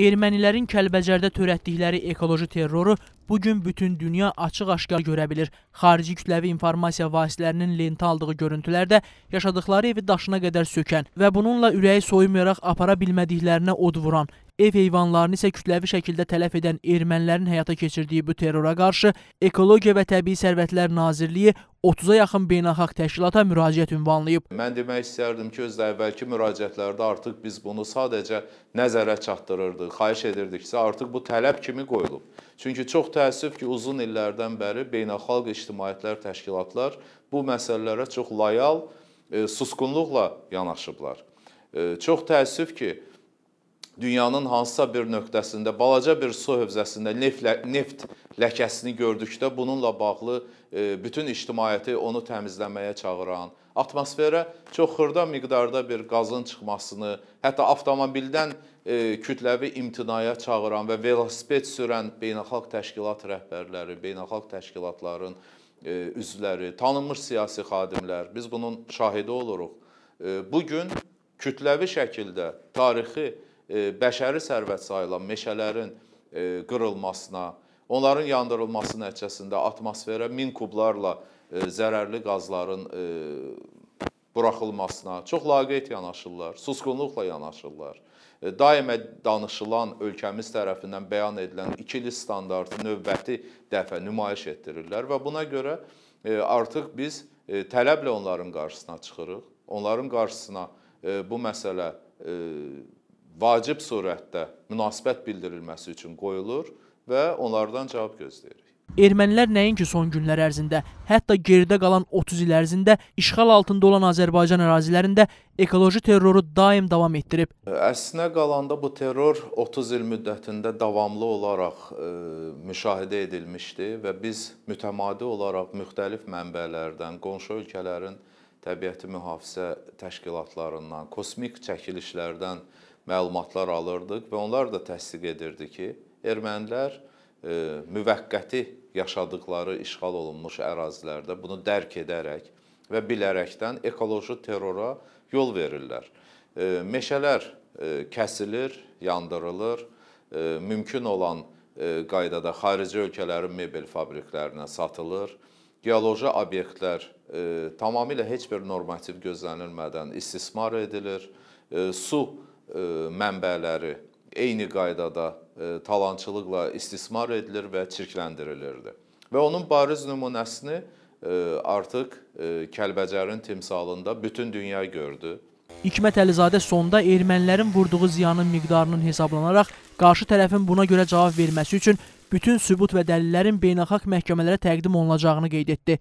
Ermənilərin Kəlbəcərdə törətdikləri ekoloji terroru bu gün bütün dünya açıq-aşkar görə bilir. Xarici kütləvi informasiya vasitələrinin lentə aldığı görüntülərdə yaşadıkları evi daşına qədər sökən və bununla ürəyi soyumayaraq apara bilmədiklərinə od vuran, ev heyvanlarını isə kütləvi şəkildə tələf edən ermənilərin həyata keçirdiyi bu terrora qarşı Ekologiya və Təbii Sərvətlər Nazirliyi 30-a yaxın beynəlxalq təşkilata müraciət ünvanlayıb. Mən demək istərdim ki, öz əvvəlki müraciətlərdə artıq biz bunu sadəcə nəzərə çatdırırdıq, xahiş edirdiksə artıq bu tələb kimi qoyulub. Çünki çox təəssüf ki, uzun illərdən bəri beynəlxalq ictimaiyyətlər, təşkilatlar bu məsələlərə çox layal, e, susqunluqla yanaşıblar. E, çox təəssüf ki, dünyanın hansısa bir nöqtəsində, balaca bir su hövzəsində neft, neft ləkəsini gördükdə bununla bağlı e, bütün ictimaiyyəti onu təmizləməyə çağıran, atmosferə çox xırda miqdarda bir qazın çıxmasını, hətta avtomobildən e, kütləvi imtinaya çağıran və velosiped sürən beynəlxalq təşkilat rəhbərləri, beynəlxalq təşkilatların e, üzvləri, tanınmış siyasi xadimlər, biz bunun şahidi oluruq. Bu gün kütləvi şəkildə tarixi E, bəşəri sərvət sayılan meşələrin e, qırılmasına, onların yandırılması nəticəsində atmosferə min kublarla e, zərərli qazların buraxılmasına çox laqeyd yanaşırlar, susqunluqla yanaşırlar. Daimə danışılan ölkəmiz tərəfindən bəyan edilən ikili standartı növbəti dəfə nümayiş etdirirlər və buna görə artıq biz tələblə onların qarşısına çıxırıq. Onların qarşısına bu məsələ vacib surətdə münasibət bildirilməsi üçün qoyulur və onlardan cavab gözləyirik. Ermənilər nəinki son günlər ərzində, hətta geridə qalan 30 il ərzində işğal altında olan Azərbaycan ərazilərində ekoloji terroru daim davam etdirib. Əslinə qalanda bu terror 30 il müddətində davamlı olaraq e, müşahidə edilmişdi və biz mütəmadi olaraq müxtəlif mənbələrdən, qonşu ölkələrin təbiəti mühafizə təşkilatlarından, kosmik çəkilişlərdən məlumatlar alırdıq və onlar da təsdiq edirdi ki, ermənilər e, müvəqqəti yaşadıkları işğal olunmuş ərazilərdə bunu dərk edərək və bilərəkdən ekoloji terrora yol verirlər. E, meşələr e, kəsilir, yandırılır, e, mümkün olan e, qaydada xarici ölkələrin mebel fabriklərinə satılır. Geoloji obyektlər e, tamamilə heç bir normativ gözlənilmədən istismar edilir. E, su E, mənbələri eyni qaydada e, talançılıqla istismar edilir və çirkləndirilir. Və onun bariz nümunəsini e, artıq Kəlbəcərin timsalında bütün dünya gördü. Hikmət Əlizadə sonda ermənilərin vurduğu ziyanın miqdarının hesablanaraq qarşı tərəfin buna görə cavab verməsi üçün bütün sübut və dəlillərin beynəlxalq məhkəmələrə təqdim olunacağını qeyd etdi.